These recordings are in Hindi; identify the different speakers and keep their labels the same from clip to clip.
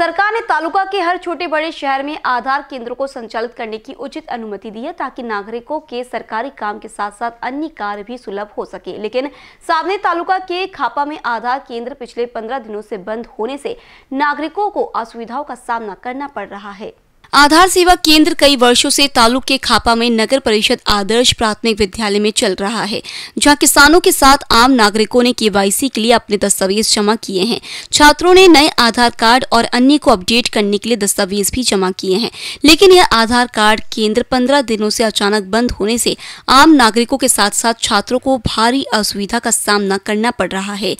Speaker 1: सरकार ने तालुका के हर छोटे बड़े शहर में आधार केंद्रों को संचालित करने की उचित अनुमति दी है ताकि नागरिकों के सरकारी काम के साथ साथ अन्य कार्य भी सुलभ हो सके लेकिन सामने तालुका के खापा में आधार केंद्र पिछले पंद्रह दिनों से बंद होने से नागरिकों को असुविधाओं का सामना करना पड़ रहा है आधार सेवा केंद्र कई वर्षों से तालुक के खापा में नगर परिषद आदर्श प्राथमिक विद्यालय में चल रहा है जहां किसानों के साथ आम नागरिकों ने केवाईसी के लिए अपने दस्तावेज जमा किए हैं छात्रों ने नए आधार कार्ड और अन्य को अपडेट करने के लिए दस्तावेज भी जमा किए हैं लेकिन यह आधार कार्ड केंद्र पंद्रह दिनों से अचानक बंद होने से आम नागरिकों के साथ साथ छात्रों को भारी असुविधा का सामना करना पड़ रहा है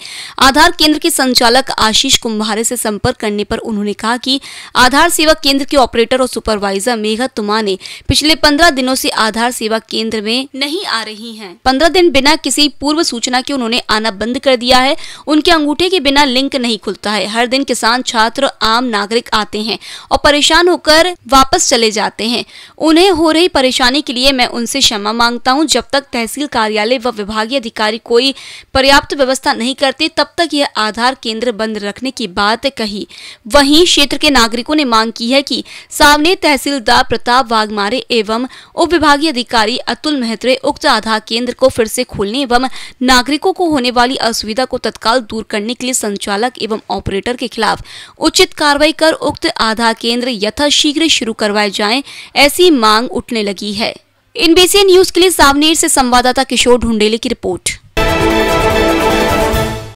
Speaker 1: आधार केंद्र के संचालक आशीष कुम्भारे से संपर्क करने पर उन्होंने कहा कि आधार सेवा केंद्र के ऑपरेटर और सुपरवाइजर मेघा ने पिछले पंद्रह दिनों से आधार सेवा केंद्र में नहीं आ रही हैं। पंद्रह दिन बिना किसी पूर्व सूचना के उन्होंने आना बंद कर दिया है उनके अंगूठे के बिना लिंक नहीं खुलता है हर दिन किसान छात्र आम नागरिक आते हैं और परेशान होकर वापस चले जाते हैं उन्हें हो रही परेशानी के लिए मैं उनसे क्षमा मांगता हूँ जब तक तहसील कार्यालय व विभागीय अधिकारी कोई पर्याप्त व्यवस्था नहीं करते तब तक यह आधार केंद्र बंद रखने की बात कही वहीं क्षेत्र के नागरिकों ने मांग की है कि ने तहसीलदार प्रताप वाघमारे एवं उप विभागीय अधिकारी अतुल मेहत्रे उक्त आधार केंद्र को फिर से खोलने एवं नागरिकों को होने वाली असुविधा को तत्काल दूर करने के लिए संचालक एवं ऑपरेटर के खिलाफ उचित कार्रवाई कर उक्त आधार केंद्र यथाशीघ्र शुरू करवाए जाए ऐसी मांग उठने लगी है इन बीसी न्यूज के लिए सावनेर से संवाददाता किशोर ढूंढेले की रिपोर्ट